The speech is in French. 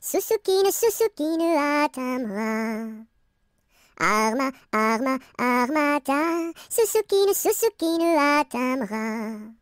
Susukine, Susukine, Atama. Arma, arma, armata, Susukine, Susukine, Atamra.